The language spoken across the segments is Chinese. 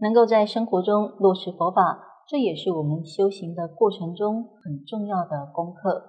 能够在生活中落实佛法，这也是我们修行的过程中很重要的功课。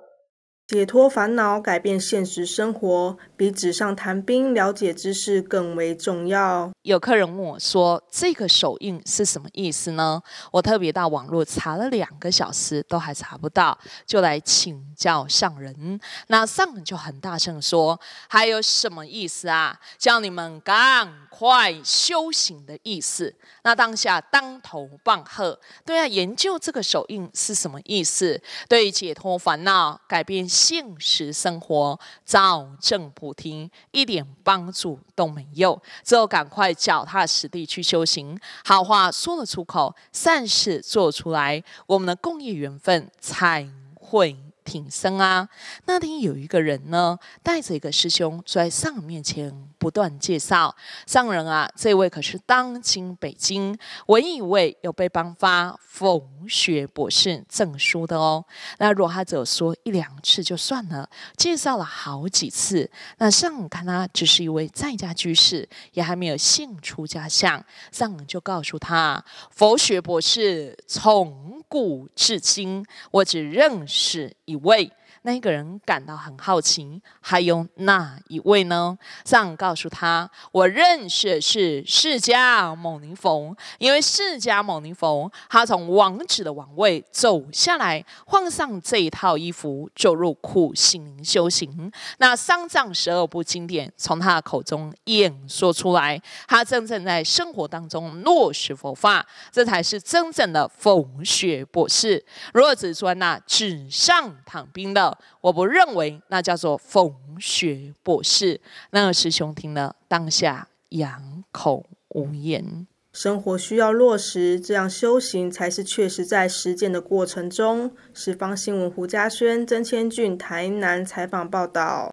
解脱烦恼，改变现实生活，比纸上谈兵、了解知识更为重要。有客人问我说：“这个手印是什么意思呢？”我特别到网络查了两个小时，都还查不到，就来请教上人。那上人就很大声说：“还有什么意思啊？叫你们赶快修行的意思。”那当下当头棒喝，都要研究这个手印是什么意思，对解脱烦恼、改变现实生活，照正菩听，一点帮助都没有。只有赶快。脚踏实地去修行，好话说了出口，善事做出来，我们的共业缘分才会。挺生啊！那天有一个人呢，带着一个师兄坐在上人面前不断介绍上人啊，这位可是当今北京唯一一位有被颁发佛学博士证书的哦。那如他只有说一两次就算了，介绍了好几次，那上人看他只是一位在家居士，也还没有现出家相，上人就告诉他：佛学博士从古至今，我只认识一。位那一个人感到很好奇，还有哪一位呢？上告诉他：“我认识是释迦牟尼佛，因为释迦牟尼佛他从王子的王位走下来，换上这一套衣服就入苦行修行。那三藏十二部经典从他的口中演说出来，他真正在生活当中落实佛法，这才是真正的佛学博士。如果只说那纸上。”躺冰的，我不认为那叫做逢雪博士。那个师兄听了，当下哑口无言。生活需要落实，这样修行才是确实在实践的过程中。十方新闻，胡家轩、曾千俊，台南采访报道。